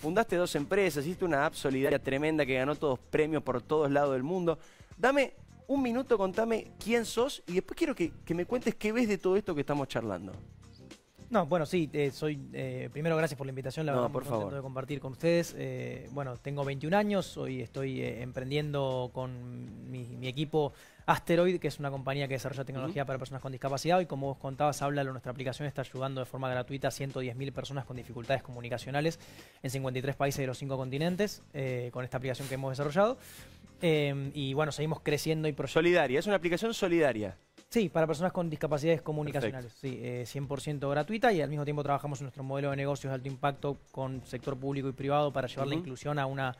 fundaste dos empresas, hiciste una app solidaria tremenda que ganó todos premios por todos lados del mundo. Dame un minuto, contame quién sos y después quiero que, que me cuentes qué ves de todo esto que estamos charlando. No, bueno, sí, eh, soy. Eh, primero, gracias por la invitación. La verdad, por favor. de compartir con ustedes. Eh, bueno, tengo 21 años, hoy estoy emprendiendo con mi, equipo Asteroid, que es una compañía que desarrolla tecnología para personas con discapacidad. Y como vos contabas, habla nuestra aplicación está ayudando de forma gratuita a 110.000 personas con dificultades comunicacionales en 53 países de los 5 continentes con esta aplicación que hemos desarrollado. y bueno, seguimos creciendo y Solidaria, es una aplicación solidaria. Sí, para personas con discapacidades comunicacionales. Sí, eh, 100% gratuita y al mismo tiempo trabajamos en nuestro modelo de negocios de alto impacto con sector público y privado para llevar la inclusión a una,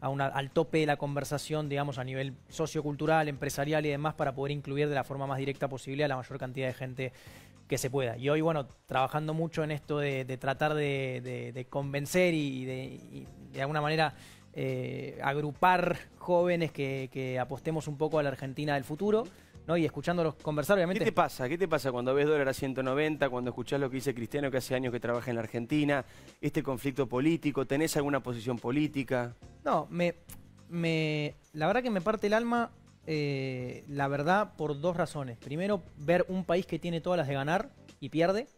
a una, al tope de la conversación, digamos, a nivel sociocultural, empresarial y demás, para poder incluir de la forma más directa posible a la mayor cantidad de gente que se pueda. Y hoy, bueno, trabajando mucho en esto de, tratar de, convencer y de, de alguna manera eh, agrupar jóvenes que, apostemos un poco a la Argentina del futuro y escuchándolos conversar, obviamente. ¿Qué te pasa? ¿Qué te pasa cuando ves dólar a 190, cuando escuchás lo que dice Cristiano, que hace años que trabaja en la Argentina, este conflicto político, ¿tenés alguna posición política? No, me, me la verdad que me parte el alma, eh, la verdad, por dos razones. Primero, ver un país que tiene todas las de ganar y pierde.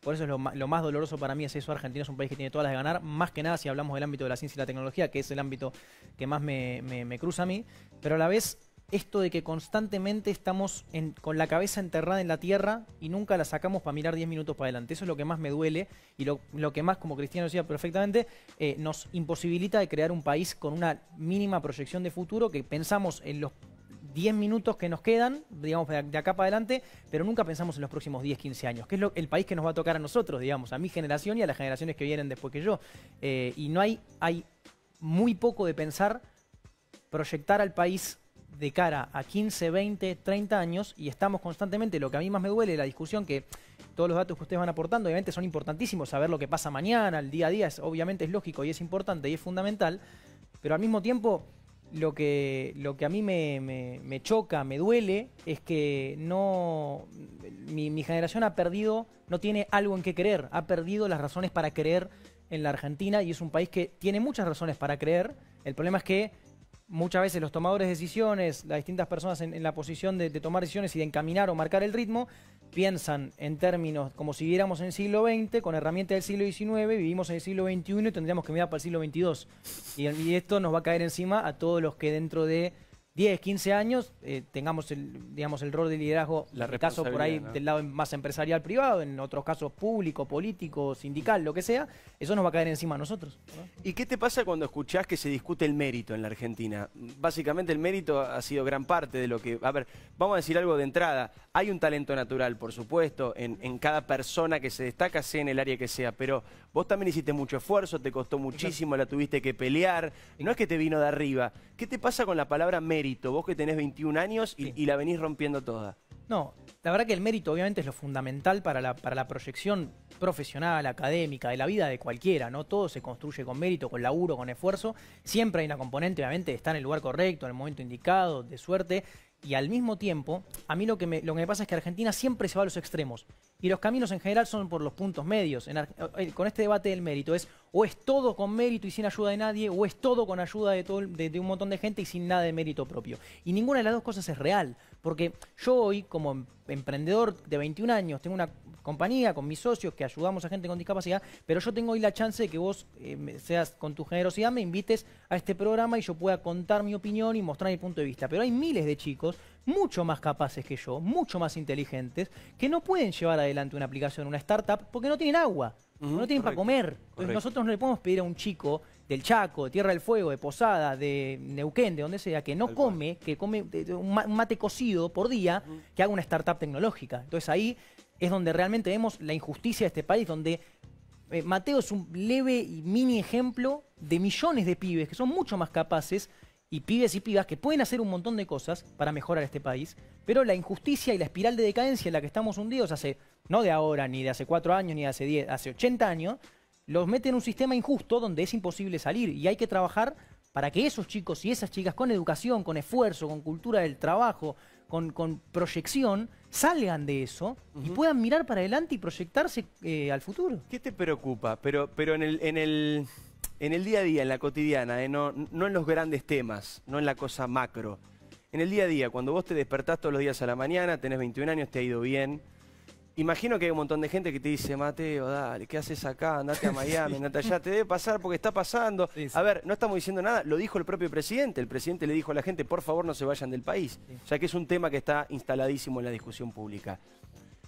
Por eso es lo, más doloroso para mí es eso. Argentina es un país que tiene todas las de ganar, más que nada si hablamos del ámbito de la ciencia y la tecnología, que es el ámbito que más me, me cruza a mí. Pero a la vez esto de que constantemente estamos con la cabeza enterrada en la tierra y nunca la sacamos para mirar 10 minutos para adelante. Eso es lo que más me duele y lo, que más, como Cristiano decía perfectamente, eh, nos imposibilita de crear un país con una mínima proyección de futuro que pensamos en los 10 minutos que nos quedan, digamos, de acá para adelante, pero nunca pensamos en los próximos 10, 15 años, que es el país que nos va a tocar a nosotros, digamos, a mi generación y a las generaciones que vienen después que yo. Eh, y no hay, hay muy poco de pensar, proyectar al país de cara a 15, 20, 30 años y estamos constantemente, lo que a mí más me duele, la discusión que todos los datos que ustedes van aportando, obviamente son importantísimos, saber lo que pasa mañana, el día a día, es, obviamente es lógico y es importante y es fundamental, pero al mismo tiempo lo que, lo que a mí me, choca, me duele, es que no mi, mi generación ha perdido, no tiene algo en qué creer, ha perdido las razones para creer en la Argentina y es un país que tiene muchas razones para creer, el problema es que muchas veces los tomadores de decisiones, las distintas personas en, la posición de, tomar decisiones y de encaminar o marcar el ritmo, piensan en términos como si viéramos en el siglo XX, con herramientas del siglo XIX, vivimos en el siglo XXI y tendríamos que mirar para el siglo XXII. y esto nos va a caer encima a todos los que dentro de 10, 15 años eh, tengamos el, digamos, el rol de liderazgo, la en caso por ahí del lado más empresarial privado, en otros casos público, político, sindical, lo que sea, eso nos va a caer encima a nosotros. ¿Y qué te pasa cuando escuchás que se discute el mérito en la Argentina? Básicamente el mérito ha sido gran parte de lo que... A ver, vamos a decir algo de entrada. Hay un talento natural, por supuesto, en, en cada persona que se destaca, sea en el área que sea, pero vos también hiciste mucho esfuerzo, te costó muchísimo, la tuviste que pelear, no es que te vino de arriba. ¿Qué te pasa con la palabra mérito? Vos que tenés 21 años y, la venís rompiendo toda. No, la verdad que el mérito obviamente es lo fundamental para la, para la proyección profesional, académica, de la vida de cualquiera, ¿no? Todo se construye con mérito, con laburo, con esfuerzo. Siempre hay una componente, obviamente, de estar en el lugar correcto, en el momento indicado, de suerte. Y al mismo tiempo, a mí lo que, me, lo que me pasa es que Argentina siempre se va a los extremos. Y los caminos en general son por los puntos medios. Eh, con este debate del mérito es o es todo con mérito y sin ayuda de nadie, o es todo con ayuda de, todo, de, un montón de gente y sin nada de mérito propio. Y ninguna de las dos cosas es real. Porque yo hoy, como em, emprendedor de 21 años, tengo una compañía con mis socios que ayudamos a gente con discapacidad, pero yo tengo hoy la chance de que vos eh, seas con tu generosidad, me invites a este programa y yo pueda contar mi opinión y mostrar mi punto de vista. Pero hay miles de chicos mucho más capaces que yo, mucho más inteligentes, que no pueden llevar adelante una aplicación, una startup, porque no tienen agua, no tienen para comer. Entonces nosotros no le podemos pedir a un chico del Chaco, de Tierra del Fuego, de Posada, de Neuquén, de donde sea, que no come, que come eh, un mate cocido por día, que haga una startup tecnológica. Entonces ahí es donde realmente vemos la injusticia de este país, donde eh, Mateo es un leve y mini ejemplo de millones de pibes que son mucho más capaces y pibes y pibas que pueden hacer un montón de cosas para mejorar este país, pero la injusticia y la espiral de decadencia en la que estamos hundidos hace, no de ahora, ni de hace cuatro años, ni de hace diez, hace 80 años, los mete en un sistema injusto donde es imposible salir y hay que trabajar para que esos chicos y esas chicas con educación, con esfuerzo, con cultura del trabajo, con, proyección, salgan de eso y puedan mirar para adelante y proyectarse eh, al futuro. ¿Qué te preocupa? Pero, pero en el en el día a día, en la cotidiana, eh, no, en los grandes temas, no en la cosa macro. En el día a día, cuando vos te despertás todos los días a la mañana, tenés 21 años, te ha ido bien, Imagino que hay un montón de gente que te dice, Mateo, dale, ¿qué haces acá? Andate a Miami, andate allá, te debe pasar porque está pasando. A ver, no estamos diciendo nada, lo dijo el propio presidente. El presidente le dijo a la gente, por favor, no se vayan del país, ya que es un tema que está instaladísimo en la discusión pública.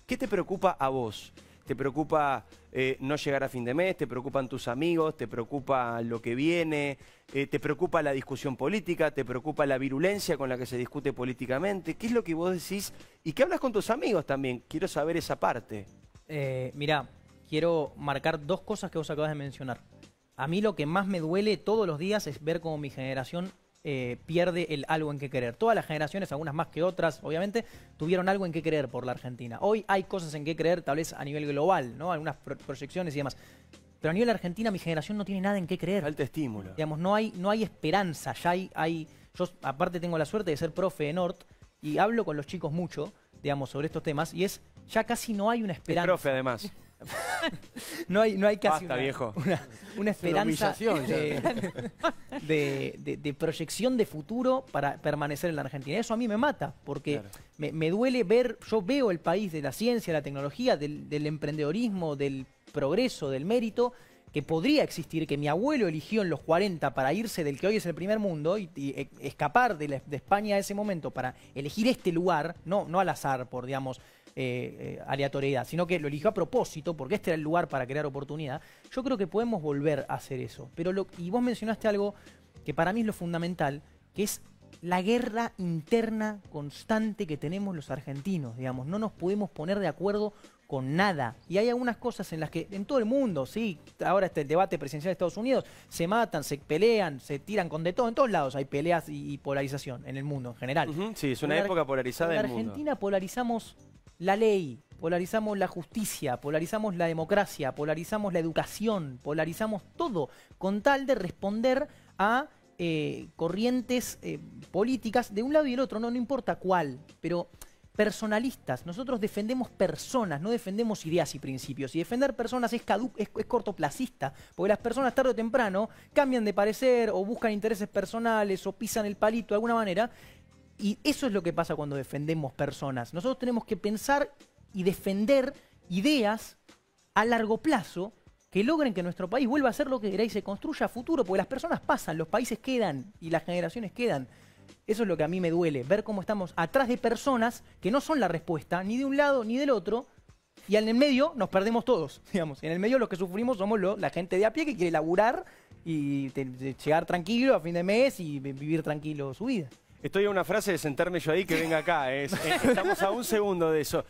¿Qué te preocupa a vos? te preocupa eh, no llegar a fin de mes, te preocupan tus amigos, te preocupa lo que viene, eh, te preocupa la discusión política, te preocupa la virulencia con la que se discute políticamente. ¿Qué es lo que vos decís? ¿Y qué hablas con tus amigos también? Quiero saber esa parte. Eh, Mira, quiero marcar dos cosas que vos acabas de mencionar. A mí lo que más me duele todos los días es ver cómo mi generación eh, pierde el algo en que creer. Todas las generaciones, algunas más que otras, obviamente, tuvieron algo en que creer por la Argentina. Hoy hay cosas en que creer, tal vez a nivel global, ¿no? Algunas proyecciones y demás. Pero a nivel argentina, mi generación no tiene nada en qué creer. Falta estímulo. Digamos, no hay, no hay esperanza, ya hay, hay... Yo, aparte, tengo la suerte de ser profe de Nort y hablo con los chicos mucho, digamos, sobre estos temas, y es, ya casi no hay una esperanza. Es profe, además. no hay, no hay casi una, viejo. Una, esperanza de, de, proyección de futuro para permanecer en la Argentina. Eso a mí me mata, porque me, duele ver, yo veo el país de la ciencia, la tecnología, del, emprendedorismo, del progreso, del mérito, que podría existir, que mi abuelo eligió en los 40 para irse del que hoy es el primer mundo y, e, escapar de, de, España a ese momento para elegir este lugar, no, no al azar, por digamos, eh, eh, aleatoriedad, sino que lo eligió a propósito, porque este era el lugar para crear oportunidad, yo creo que podemos volver a hacer eso. Pero y vos mencionaste algo que para mí es lo fundamental, que es la guerra interna constante que tenemos los argentinos, digamos, no nos podemos poner de acuerdo con nada. Y hay algunas cosas en las que en todo el mundo, sí, ahora este el debate presidencial de Estados Unidos, se matan, se pelean, se tiran con de todo, en todos lados hay peleas y, polarización en el mundo en general. sí, es una, época polarizada en mundo. En Argentina polarizamos la ley, polarizamos la justicia, polarizamos la democracia, polarizamos la educación, polarizamos todo con tal de responder a eh, corrientes eh, políticas de un lado y del otro, no, no importa cuál, pero personalistas. Nosotros defendemos personas, no defendemos ideas y principios. Y defender personas es, es, es, cortoplacista, porque las personas tarde o temprano cambian de parecer o buscan intereses personales o pisan el palito de alguna manera y eso es lo que pasa cuando defendemos personas. Nosotros tenemos que pensar y defender ideas a largo plazo que logren que nuestro país vuelva a ser lo que era y se construya a futuro, porque las personas pasan, los países quedan y las generaciones quedan. Eso es lo que a mí me duele, ver cómo estamos atrás de personas que no son la respuesta, ni de un lado ni del otro, y en el medio nos perdemos todos, digamos. En el medio los que sufrimos somos la gente de a pie que quiere laburar y llegar tranquilo a fin de mes y vivir tranquilo su vida. Estoy a una frase de sentarme yo ahí que venga acá. es, eh, Estamos a un segundo de eso.